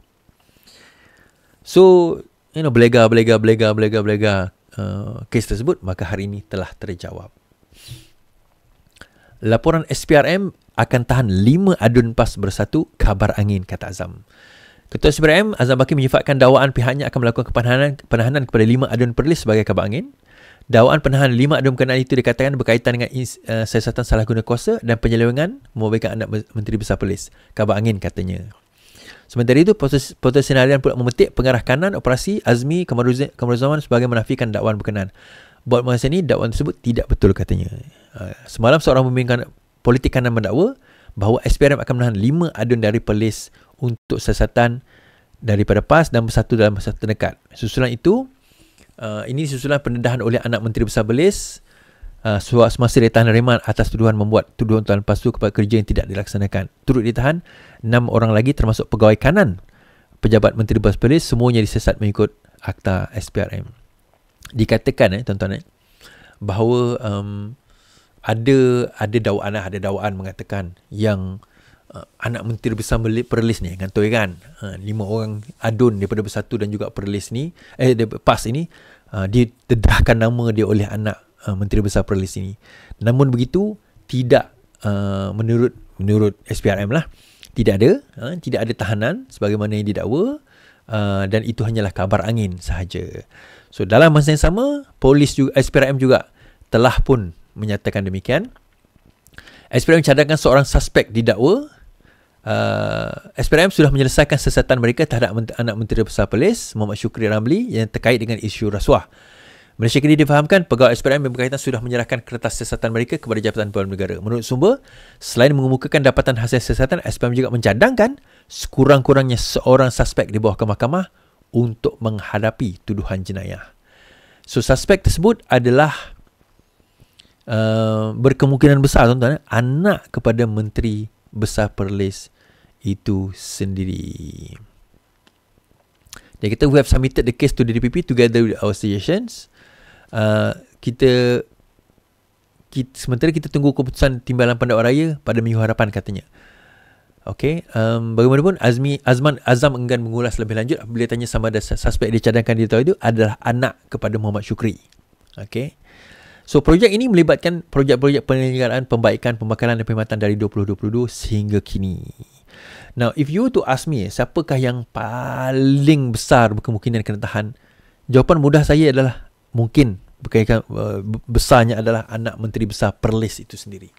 So, you know, belega, belega, belega, belega, belega uh, kes tersebut, maka hari ini telah terjawab. Laporan SPRM akan tahan lima adun pas bersatu kabar angin, kata Azam. Ketua SPRM, Azam baki menyifatkan dakwaan pihaknya akan melakukan penahanan, penahanan kepada lima adun perlis sebagai kabar angin. Dawaan penahan lima adun berkenaan itu dikatakan berkaitan dengan uh, siasatan salah guna kuasa dan penyelewengan membolehkan anak Menteri Besar Polis. Kabar angin katanya. Sementara itu, Portal Sinarian pula memetik pengarah kanan operasi Azmi Kamaruzaman sebagai menafikan dakwaan berkenaan. Buat masa ini, dakwaan tersebut tidak betul katanya. Ah, semalam, seorang pemimpin politik kanan mendakwa bahawa SPRM akan menahan lima adun dari polis untuk siasatan daripada PAS dan bersatu dalam masa terdekat. Susulan itu, Uh, ini susulan pendedahan oleh anak Menteri Besar Belis uh, semasa ditahan reman atas tuduhan membuat tuduhan tuan pastu kepada kerja yang tidak dilaksanakan. Turut ditahan, enam orang lagi termasuk pegawai kanan pejabat Menteri Besar Belis semuanya disesat mengikut akta SPRM. Dikatakan eh tuan-tuan eh, bahawa um, ada ada dakwaan ada dakwaan mengatakan yang uh, anak menteri besar Perlis, ni kan tu eh, kan uh, lima orang adun daripada bersatu dan juga Perlis ni eh PAS ini uh, didedahkan nama dia oleh anak uh, menteri besar Perlis ini namun begitu tidak uh, menurut menurut SPRM lah tidak ada uh, tidak ada tahanan sebagaimana yang didakwa Uh, dan itu hanyalah kabar angin sahaja. So dalam masa yang sama, polis juga SPRM juga telah pun menyatakan demikian. SPRM cadangkan seorang suspek didakwa uh, SPRM sudah menyelesaikan siasatan mereka terhadap menter- anak menteri besar polis Muhammad Syukri Ramli yang terkait dengan isu rasuah. Malaysia kini difahamkan pegawai SPRM yang berkaitan sudah menyerahkan kertas siasatan mereka kepada Jabatan Puan Negara. Menurut sumber, selain mengemukakan dapatan hasil siasatan, SPRM juga mencadangkan sekurang-kurangnya seorang suspek di bawah ke untuk menghadapi tuduhan jenayah. So, suspek tersebut adalah uh, berkemungkinan besar, tuan-tuan, anak kepada Menteri besar perlis itu sendiri. Dia kita we have submitted the case to the DPP together with our suggestions. Uh, kita, kita sementara kita tunggu keputusan timbalan pendakwa raya pada minggu harapan katanya. Okay, um, bagaimanapun Azmi Azman Azam enggan mengulas lebih lanjut apabila tanya sama ada suspek dicadangkan di tahu itu adalah anak kepada Muhammad Shukri. Okay, So projek ini melibatkan projek-projek penyelenggaraan pembaikan pembakaran dan perkhidmatan dari 2022 sehingga kini. Now if you to ask me siapakah yang paling besar kemungkinan kena tahan jawapan mudah saya adalah mungkin berkaitan uh, besarnya adalah anak menteri besar Perlis itu sendiri.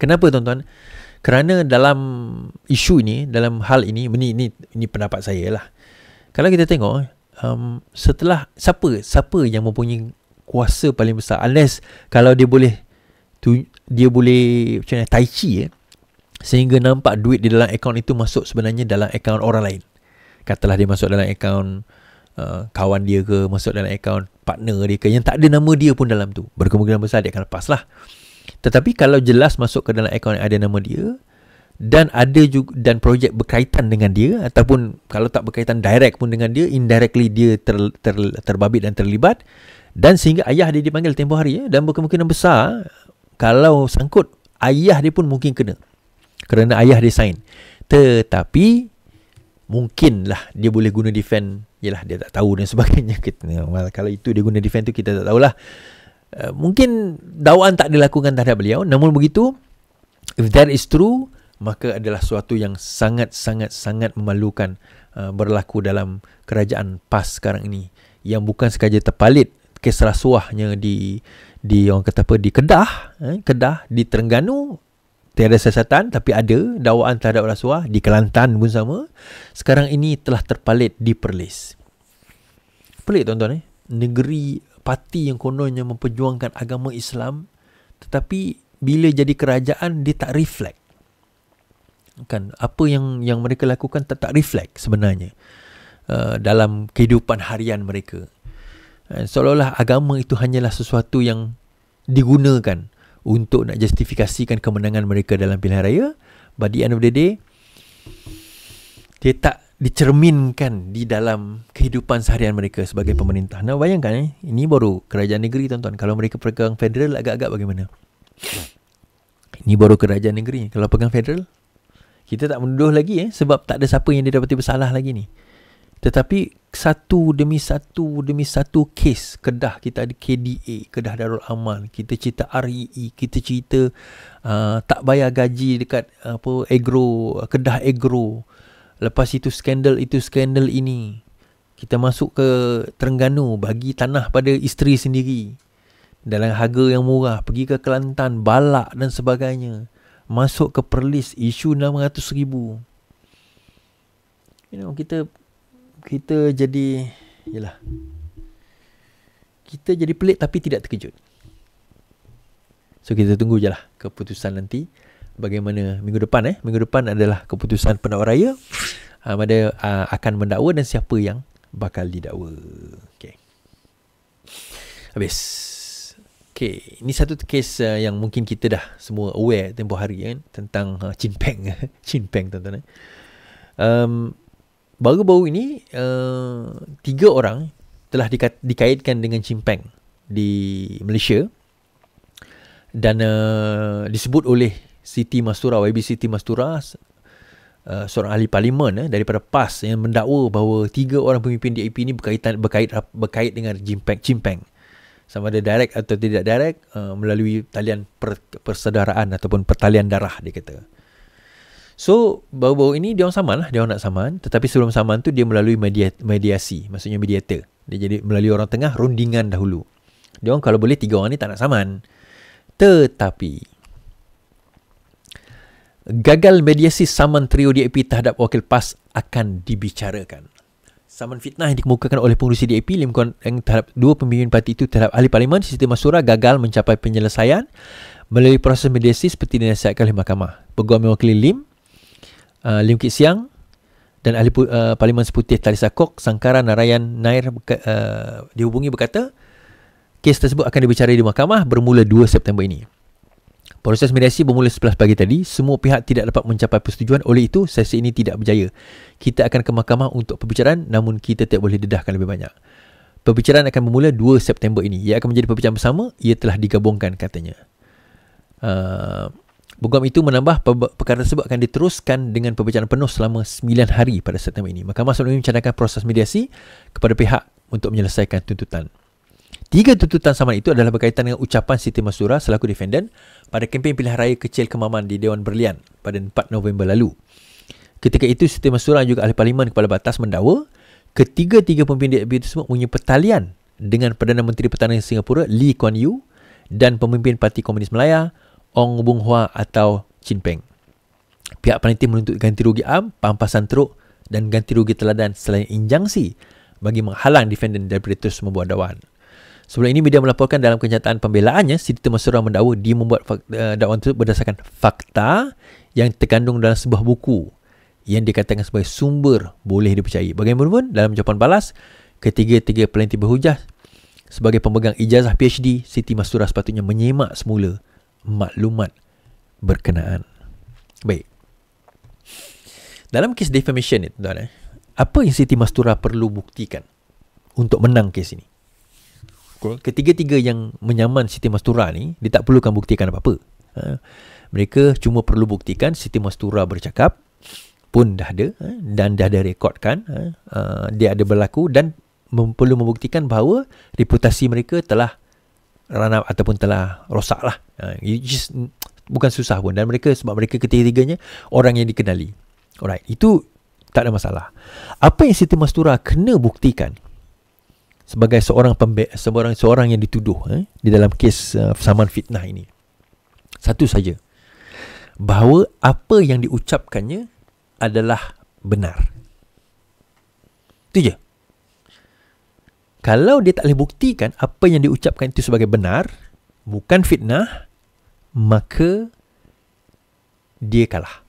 Kenapa tuan-tuan? Kerana dalam isu ini, dalam hal ini, ini, ini, ini pendapat saya lah. Kalau kita tengok, eh, um, setelah siapa siapa yang mempunyai kuasa paling besar unless kalau dia boleh tu, dia boleh macam mana tai chi eh sehingga nampak duit di dalam akaun itu masuk sebenarnya dalam akaun orang lain katalah dia masuk dalam akaun uh, kawan dia ke masuk dalam akaun partner dia ke yang tak ada nama dia pun dalam tu berkemungkinan besar dia akan lepas lah tetapi kalau jelas masuk ke dalam akaun yang ada nama dia dan ada juga dan projek berkaitan dengan dia ataupun kalau tak berkaitan direct pun dengan dia indirectly dia ter, ter, ter terbabit dan terlibat dan sehingga ayah dia dipanggil tempoh hari eh? Dan kemungkinan besar Kalau sangkut Ayah dia pun mungkin kena Kerana ayah dia sign Tetapi Mungkinlah dia boleh guna defend Yelah dia tak tahu dan sebagainya [laughs] kita, Kalau itu dia guna defend tu kita tak tahulah uh, Mungkin dawaan tak dilakukan terhadap beliau Namun begitu If that is true Maka adalah suatu yang sangat-sangat-sangat memalukan eh, Berlaku dalam kerajaan PAS sekarang ini Yang bukan sekadar terpalit kes rasuahnya di di orang kata apa di Kedah eh, Kedah di Terengganu tiada siasatan tapi ada dakwaan terhadap rasuah di Kelantan pun sama sekarang ini telah terpalit di Perlis pelik tuan-tuan eh negeri parti yang kononnya memperjuangkan agama Islam tetapi bila jadi kerajaan dia tak reflect kan apa yang yang mereka lakukan tak tak reflect sebenarnya uh, dalam kehidupan harian mereka Eh, seolah-olah agama itu hanyalah sesuatu yang digunakan untuk nak justifikasikan kemenangan mereka dalam pilihan raya. But the end of the day, dia tak dicerminkan di dalam kehidupan seharian mereka sebagai pemerintah. Nah, bayangkan eh, ini baru kerajaan negeri tuan-tuan. Kalau mereka pegang federal agak-agak bagaimana? Ini baru kerajaan negeri. Kalau pegang federal, kita tak menduduh lagi eh, sebab tak ada siapa yang dia dapati bersalah lagi ni. Tetapi satu demi satu demi satu kes Kedah kita ada KDA, Kedah Darul Aman Kita cerita REE, e, kita cerita uh, tak bayar gaji dekat apa agro, Kedah Agro Lepas itu skandal itu skandal ini Kita masuk ke Terengganu bagi tanah pada isteri sendiri Dalam harga yang murah pergi ke Kelantan, Balak dan sebagainya Masuk ke Perlis isu RM600,000 You know, kita kita jadi yalah. Kita jadi pelik tapi tidak terkejut. So kita tunggu jelah keputusan nanti bagaimana minggu depan eh. Minggu depan adalah keputusan pendakwa raya. Uh, ah, ada uh, ah, akan mendakwa dan siapa yang bakal didakwa. Okay. Habis. Okay. Ini satu kes uh, yang mungkin kita dah semua aware tempoh hari kan. Tentang uh, Chin Peng. Eh. [laughs] Chin Peng tuan-tuan eh. Um, baru-baru ini uh, tiga orang telah dika- dikaitkan dengan Chimpeng di Malaysia dan uh, disebut oleh Siti Mastura YB Siti Mastura uh, seorang ahli parlimen eh, daripada PAS yang mendakwa bahawa tiga orang pemimpin DAP ini berkaitan berkait berkait dengan Chimpeng Chimpeng sama ada direct atau tidak direct uh, melalui talian per, persaudaraan ataupun pertalian darah dia kata. So baru-baru ini dia orang saman lah, dia orang nak saman tetapi sebelum saman tu dia melalui media, mediasi, maksudnya mediator. Dia jadi melalui orang tengah rundingan dahulu. Dia orang kalau boleh tiga orang ni tak nak saman. Tetapi gagal mediasi saman trio DAP terhadap wakil PAS akan dibicarakan. Saman fitnah yang dikemukakan oleh pengurusi DAP Lim Kuan Eng terhadap dua pemimpin parti itu terhadap ahli parlimen Siti Masura gagal mencapai penyelesaian melalui proses mediasi seperti dinasihatkan oleh mahkamah. Peguam mewakili Lim uh, Lim Kit Siang dan ahli uh, Parlimen Seputih Talisa Kok Sangkara Narayan Nair uh, dihubungi berkata kes tersebut akan dibicarai di mahkamah bermula 2 September ini. Proses mediasi bermula 11 pagi tadi. Semua pihak tidak dapat mencapai persetujuan. Oleh itu, sesi ini tidak berjaya. Kita akan ke mahkamah untuk perbicaraan namun kita tidak boleh dedahkan lebih banyak. Perbicaraan akan bermula 2 September ini. Ia akan menjadi perbicaraan bersama. Ia telah digabungkan katanya. Uh, Bogam itu menambah perkara tersebut akan diteruskan dengan pembicaraan penuh selama 9 hari pada September ini. Mahkamah sebelum ini mencanangkan proses mediasi kepada pihak untuk menyelesaikan tuntutan. Tiga tuntutan saman itu adalah berkaitan dengan ucapan Siti Masura selaku defendant pada kempen pilihan raya kecil kemaman di Dewan Berlian pada 4 November lalu. Ketika itu Siti Masura juga ahli parlimen kepala batas mendakwa ketiga-tiga pemimpin DAP tersebut punya pertalian dengan Perdana Menteri pertanian Singapura Lee Kuan Yew dan pemimpin Parti Komunis Melaya Ong Bung Hua atau Chin Peng. Pihak panitia menuntut ganti rugi am, pampasan teruk dan ganti rugi teladan selain injangsi bagi menghalang defendant daripada terus membuat dakwaan. Sebelum ini, media melaporkan dalam kenyataan pembelaannya, Siti Temasura mendakwa dia membuat eh, dakwaan itu berdasarkan fakta yang terkandung dalam sebuah buku yang dikatakan sebagai sumber boleh dipercayai. Bagaimanapun, dalam jawapan balas, ketiga-tiga pelantik berhujah sebagai pemegang ijazah PhD, Siti Masura sepatutnya menyemak semula maklumat berkenaan. Baik. Dalam kes defamation ni, tuan eh, apa yang Siti Mastura perlu buktikan untuk menang kes ini? Ketiga-tiga yang menyaman Siti Mastura ni, dia tak perlukan buktikan apa-apa. Ha? Mereka cuma perlu buktikan Siti Mastura bercakap pun dah ada ha? dan dah ada rekodkan. Ha? Uh, dia ada berlaku dan perlu membuktikan bahawa reputasi mereka telah run up ataupun telah rosak lah. Uh, just, bukan susah pun. Dan mereka sebab mereka ketiga-tiganya orang yang dikenali. Alright, itu tak ada masalah. Apa yang Siti Mastura kena buktikan sebagai seorang pembe seorang seorang yang dituduh eh, di dalam kes uh, saman fitnah ini. Satu saja. Bahawa apa yang diucapkannya adalah benar. Itu je kalau dia tak boleh buktikan apa yang diucapkan itu sebagai benar, bukan fitnah, maka dia kalah.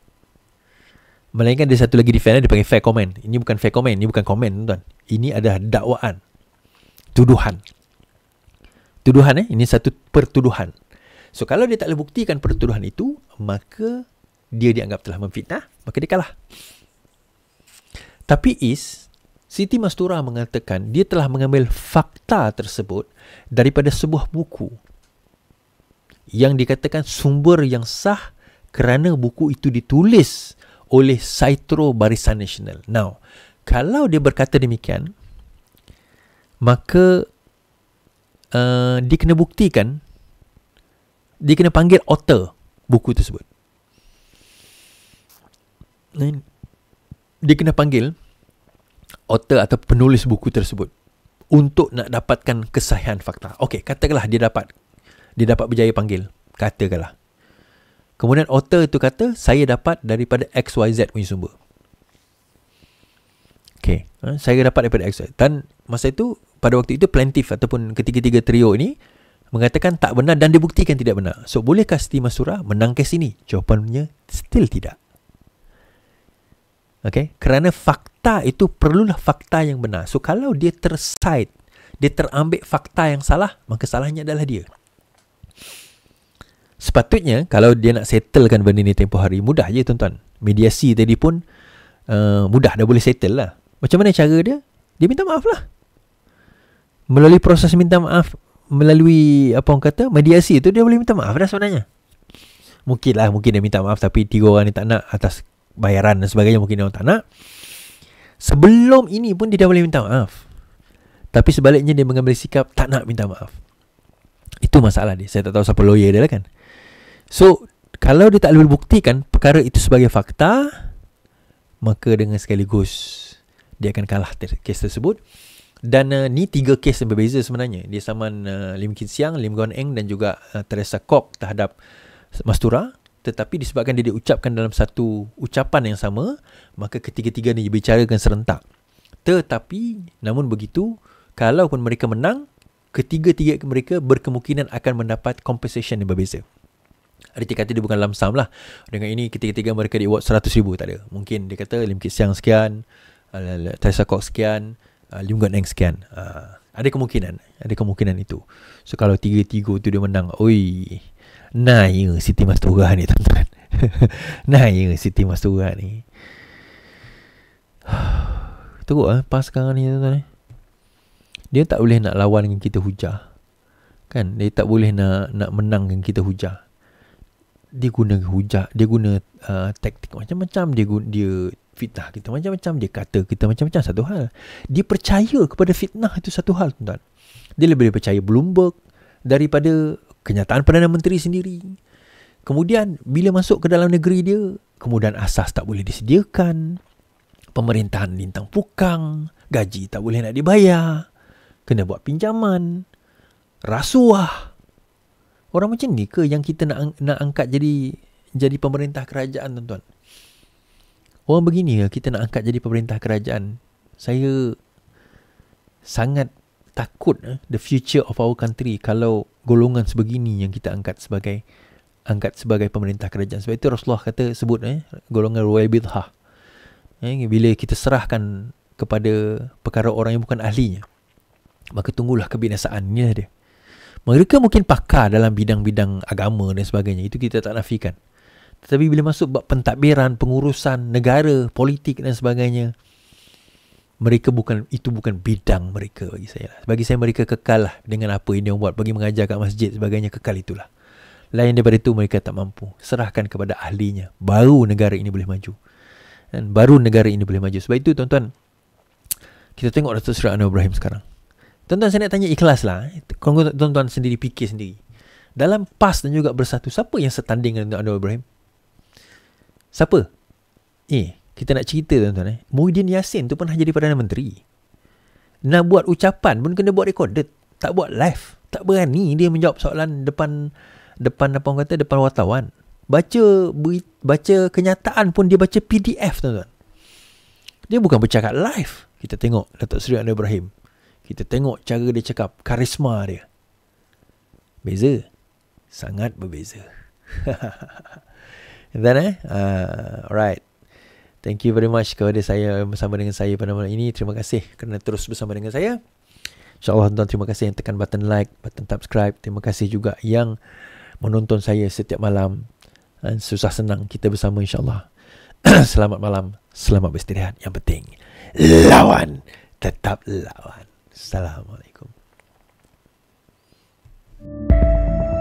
Melainkan ada satu lagi defender dia panggil fair comment. Ini bukan fair comment, ini bukan comment tuan. Ini adalah dakwaan. Tuduhan. Tuduhan eh, ini satu pertuduhan. So kalau dia tak boleh buktikan pertuduhan itu, maka dia dianggap telah memfitnah, maka dia kalah. Tapi is Siti Mastura mengatakan dia telah mengambil fakta tersebut daripada sebuah buku yang dikatakan sumber yang sah kerana buku itu ditulis oleh Saitro Barisan Nasional. Now, kalau dia berkata demikian, maka uh, dia kena buktikan, dia kena panggil author buku tersebut. Dia kena panggil author atau penulis buku tersebut untuk nak dapatkan kesahihan fakta. Okey, katakanlah dia dapat dia dapat berjaya panggil, katakanlah. Kemudian author itu kata saya dapat daripada XYZ punya sumber. Okey, ha, saya dapat daripada XYZ. Dan masa itu pada waktu itu plaintiff ataupun ketiga-tiga trio ini mengatakan tak benar dan dibuktikan tidak benar. So bolehkah Siti Masura menang kes ini? Jawapannya still tidak. Okey, kerana fakta fakta itu perlulah fakta yang benar. So kalau dia tersait, dia terambil fakta yang salah, maka salahnya adalah dia. Sepatutnya kalau dia nak settlekan benda ni tempoh hari mudah je tuan-tuan. Mediasi tadi pun uh, mudah dah boleh settle lah. Macam mana cara dia? Dia minta maaf lah. Melalui proses minta maaf melalui apa orang kata mediasi tu dia boleh minta maaf dah sebenarnya. Mungkin lah, mungkin dia minta maaf tapi tiga orang ni tak nak atas bayaran dan sebagainya mungkin dia orang tak nak. Sebelum ini pun dia dah boleh minta maaf Tapi sebaliknya dia mengambil sikap Tak nak minta maaf Itu masalah dia Saya tak tahu siapa lawyer dia lah kan So Kalau dia tak boleh buktikan Perkara itu sebagai fakta Maka dengan sekaligus Dia akan kalah ter- kes tersebut Dan uh, ni tiga kes yang berbeza sebenarnya Dia saman uh, Lim Kit Siang Lim Gon Eng Dan juga uh, Teresa Kok Terhadap Mastura tetapi disebabkan dia diucapkan dalam satu ucapan yang sama maka ketiga-tiga ni dibicarakan serentak tetapi namun begitu kalau pun mereka menang ketiga-tiga mereka berkemungkinan akan mendapat compensation yang berbeza Arti kata dia bukan lamsam lah Dengan ini ketiga-tiga mereka di award RM100,000 tak ada Mungkin dia kata Lim Kit Siang sekian uh, Teresa Kok sekian uh, Lim Gun Eng sekian uh, Ada kemungkinan Ada kemungkinan itu So kalau tiga-tiga tu dia menang Oi Naya Siti Mastura ni tuan-tuan [laughs] Naya Siti Mastura ni [sighs] Teruk eh Pas sekarang ni tuan-tuan eh Dia tak boleh nak lawan dengan kita hujah Kan Dia tak boleh nak Nak menang dengan kita hujah Dia guna hujah Dia guna uh, Taktik macam-macam Dia guna, Dia fitnah kita macam-macam Dia kata kita macam-macam Satu hal Dia percaya kepada fitnah Itu satu hal tuan-tuan Dia lebih percaya Bloomberg Daripada kenyataan Perdana Menteri sendiri. Kemudian bila masuk ke dalam negeri dia, kemudian asas tak boleh disediakan, pemerintahan lintang pukang, gaji tak boleh nak dibayar, kena buat pinjaman, rasuah. Orang macam ni ke yang kita nak nak angkat jadi jadi pemerintah kerajaan tuan-tuan? Orang begini ke kita nak angkat jadi pemerintah kerajaan? Saya sangat takut eh, the future of our country kalau golongan sebegini yang kita angkat sebagai angkat sebagai pemerintah kerajaan. Sebab itu Rasulullah kata sebut eh golongan royal bidhah. Eh, bila kita serahkan kepada perkara orang yang bukan ahlinya maka tunggulah kebinasaannya dia. Mereka mungkin pakar dalam bidang-bidang agama dan sebagainya. Itu kita tak nafikan. Tetapi bila masuk bab pentadbiran, pengurusan negara, politik dan sebagainya, mereka bukan itu bukan bidang mereka bagi saya lah. Bagi saya mereka kekal lah dengan apa yang dia buat bagi mengajar kat masjid sebagainya kekal itulah. Lain daripada itu mereka tak mampu. Serahkan kepada ahlinya baru negara ini boleh maju. Dan baru negara ini boleh maju. Sebab itu tuan-tuan kita tengok Datuk Seri Anwar Ibrahim sekarang. Tuan-tuan saya nak tanya ikhlas lah. Eh. Tuan-tuan sendiri fikir sendiri. Dalam PAS dan juga bersatu, siapa yang setanding dengan Anwar Ibrahim? Siapa? Eh, kita nak cerita tuan-tuan eh. Muhyiddin Yassin tu pernah jadi Perdana Menteri. Nak buat ucapan pun kena buat recorded. Tak buat live. Tak berani dia menjawab soalan depan depan apa orang kata depan wartawan. Baca beri, baca kenyataan pun dia baca PDF tuan-tuan. Dia bukan bercakap live. Kita tengok Datuk Seri Anwar Ibrahim. Kita tengok cara dia cakap karisma dia. Beza. Sangat berbeza. [laughs] And then eh, uh, ah, alright. Thank you very much kepada saya bersama dengan saya pada malam ini. Terima kasih kerana terus bersama dengan saya. InsyaAllah tuan-tuan terima kasih yang tekan button like, button subscribe. Terima kasih juga yang menonton saya setiap malam. Dan susah senang kita bersama insyaAllah. [clears throat] selamat malam. Selamat beristirahat. Yang penting, lawan. Tetap lawan. Assalamualaikum. Thank you.